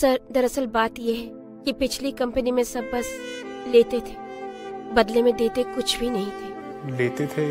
Sir दरअसल बात यह है कि पिछली कंपनी में सब बस लेते थे बदले में देते कुछ भी नहीं थे लेते थे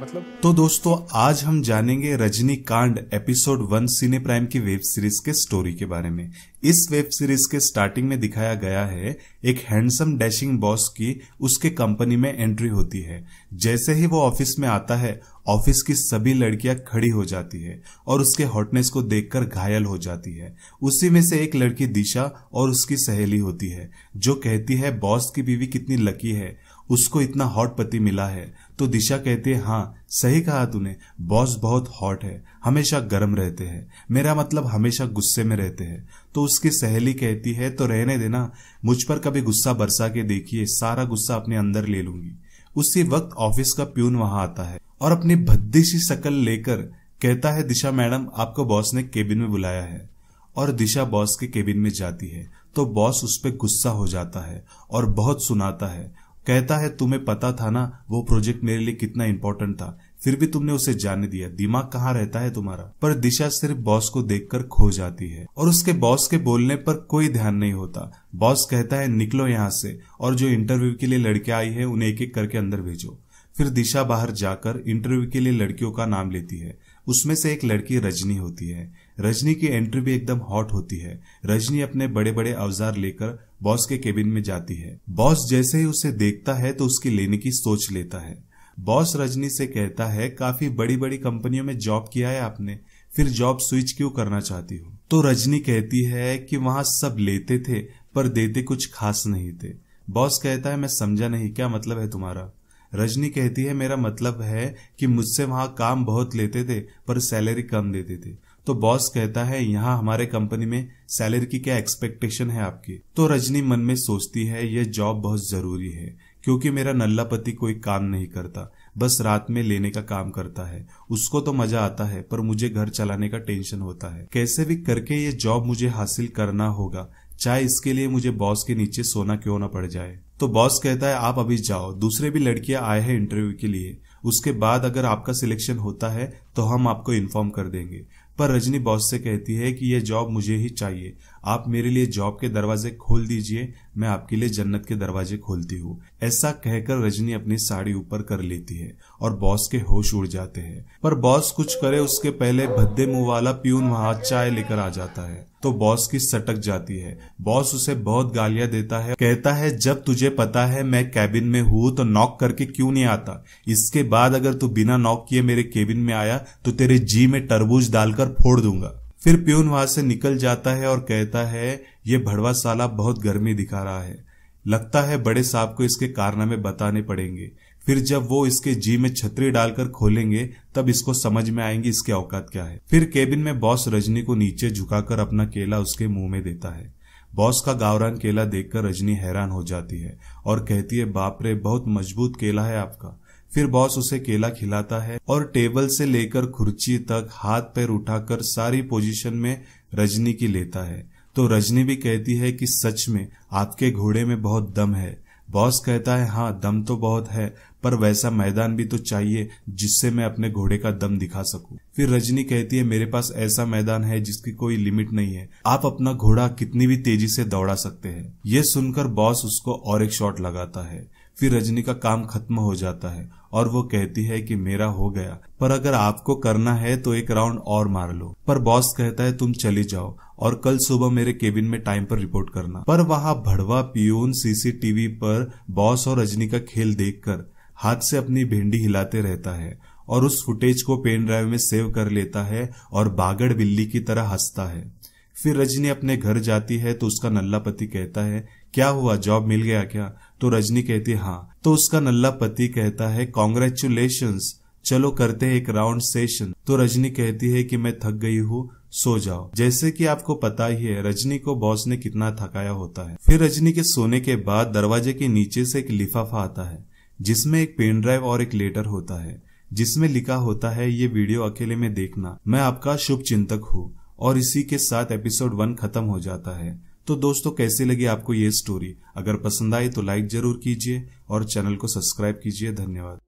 मतलब तो दोस्तों आज हम जानेंगे Rajni Kaand episode one Cine Prime की वेब सीरीज के स्टोरी के बारे में इस वेब सीरीज के स्टार्टिंग में दिखाया गया है एक हैंडसम डैशिंग बॉस की उसके कंपनी में एंट्री होती है जैसे ही वो ऑफिस में आता है ऑफिस की सभी लड़कियां खड़ी हो जाती है और उसके हॉटनेस को देखकर घायल हो जाती है उसी में से एक लड़की दिशा और उसकी सहेली होती है जो कहती है बॉस की बीवी कितनी लकी है उसको इतना हॉट पति मिला है तो दिशा कहती है हाँ सही कहा तूने बॉस बहुत हॉट है हमेशा गर्म रहते हैं मेरा मतलब हमेशा गुस्से में रहते हैं तो उसकी सहेली कहती है तो रहने देना मुझ पर कभी गुस्सा बरसा के देखिए सारा गुस्सा अपने अंदर ले लूंगी उसी वक्त ऑफिस का प्यून वहां आता है और अपनी भद्दी सी शकल लेकर कहता है दिशा मैडम आपको बॉस ने केबिन में बुलाया है और दिशा बॉस के केबिन में जाती है तो बॉस उस पर गुस्सा हो जाता है और बहुत सुनाता है कहता है तुम्हें पता था ना वो प्रोजेक्ट मेरे लिए कितना इम्पोर्टेंट था फिर भी तुमने उसे जाने दिया दिमाग कहाँ रहता है तुम्हारा पर दिशा सिर्फ बॉस को देखकर खो जाती है और उसके बॉस के बोलने पर कोई ध्यान नहीं होता बॉस कहता है निकलो यहाँ से और जो इंटरव्यू के लिए लड़के आई है उन्हें एक एक करके अंदर भेजो फिर दिशा बाहर जाकर इंटरव्यू के लिए लड़कियों का नाम लेती है उसमें से एक लड़की रजनी होती है रजनी की एंट्री भी एकदम हॉट होती है रजनी अपने बड़े बड़े अवजार लेकर बॉस के केबिन में जाती है बॉस जैसे ही उसे देखता है तो उसकी लेने की सोच लेता है बॉस रजनी से कहता है काफी बड़ी बड़ी कंपनियों में जॉब किया है आपने फिर जॉब स्विच क्यों करना चाहती हो तो रजनी कहती है कि वहां सब लेते थे पर देते कुछ खास नहीं थे बॉस कहता है मैं समझा नहीं क्या मतलब है तुम्हारा रजनी कहती है मेरा मतलब है कि मुझसे वहाँ काम बहुत लेते थे पर सैलरी कम देते थे तो बॉस कहता है यहाँ हमारे कंपनी में सैलरी की क्या एक्सपेक्टेशन है आपकी तो रजनी मन में सोचती है यह जॉब बहुत जरूरी है क्योंकि मेरा नल्ला पति कोई काम नहीं करता बस रात में लेने का काम करता है उसको तो मजा आता है पर मुझे घर चलाने का टेंशन होता है कैसे भी करके ये जॉब मुझे हासिल करना होगा चाहे इसके लिए मुझे बॉस के नीचे सोना क्यों ना पड़ जाए तो बॉस कहता है आप अभी जाओ दूसरे भी लड़कियां आए हैं इंटरव्यू के लिए उसके बाद अगर आपका सिलेक्शन होता है तो हम आपको इन्फॉर्म कर देंगे पर रजनी बॉस से कहती है कि यह जॉब मुझे ही चाहिए आप मेरे लिए जॉब के दरवाजे खोल दीजिए मैं आपके लिए जन्नत के दरवाजे खोलती हूँ ऐसा कहकर रजनी अपनी साड़ी ऊपर कर लेती है और बॉस के होश उड़ जाते हैं पर बॉस कुछ करे उसके पहले भद्दे मुंह वाला प्यून वहां चाय लेकर आ जाता है तो बॉस की सटक जाती है बॉस उसे बहुत गालियां देता है कहता है जब तुझे पता है मैं कैबिन में हूं तो नॉक करके क्यों नहीं आता इसके बाद अगर तू बिना नॉक किए मेरे केबिन में आया तो तेरे जी में तरबूज डालकर कर फोड़ दूंगा फिर प्यून वहां से निकल जाता है और कहता है ये भड़वा साला बहुत गर्मी दिखा रहा है लगता है बड़े साहब को इसके कारनामे बताने पड़ेंगे फिर जब वो इसके जी में छतरी डालकर खोलेंगे तब इसको समझ में आएंगी इसके औकात क्या है फिर केबिन में बॉस रजनी को नीचे झुकाकर अपना केला उसके मुंह में देता है बॉस का गावरान केला देखकर रजनी हैरान हो जाती है और कहती है बाप रे बहुत मजबूत केला है आपका फिर बॉस उसे केला खिलाता है और टेबल से लेकर खुर्ची तक हाथ पैर उठाकर सारी पोजीशन में रजनी की लेता है तो रजनी भी कहती है कि सच में आपके घोड़े में बहुत दम है बॉस कहता है हाँ दम तो बहुत है पर वैसा मैदान भी तो चाहिए जिससे मैं अपने घोड़े का दम दिखा सकूं। फिर रजनी कहती है मेरे पास ऐसा मैदान है जिसकी कोई लिमिट नहीं है आप अपना घोड़ा कितनी भी तेजी से दौड़ा सकते हैं यह सुनकर बॉस उसको और एक शॉट लगाता है फिर रजनी का काम खत्म हो जाता है और वो कहती है कि मेरा हो गया पर अगर आपको करना है तो एक राउंड और मार लो पर बॉस कहता है तुम चली जाओ और कल सुबह मेरे केबिन में टाइम पर रिपोर्ट करना पर वहां भड़वा पियून सीसीटीवी पर बॉस और रजनी का खेल देखकर हाथ से अपनी भिंडी हिलाते रहता है और उस फुटेज को पेन ड्राइव में सेव कर लेता है और बागड़ बिल्ली की तरह हंसता है फिर रजनी अपने घर जाती है तो उसका नल्ला पति कहता है क्या हुआ जॉब मिल गया क्या तो रजनी कहती है हाँ तो उसका नल्ला पति कहता है कॉन्ग्रेचुलेशन चलो करते हैं एक राउंड सेशन तो रजनी कहती है कि मैं थक गई हूँ सो जाओ जैसे कि आपको पता ही है रजनी को बॉस ने कितना थकाया होता है फिर रजनी के सोने के बाद दरवाजे के नीचे से एक लिफाफा आता है जिसमें एक पेन ड्राइव और एक लेटर होता है जिसमें लिखा होता है ये वीडियो अकेले में देखना मैं आपका शुभ चिंतक हूँ और इसी के साथ एपिसोड वन खत्म हो जाता है तो दोस्तों कैसी लगी आपको ये स्टोरी अगर पसंद आई तो लाइक जरूर कीजिए और चैनल को सब्सक्राइब कीजिए धन्यवाद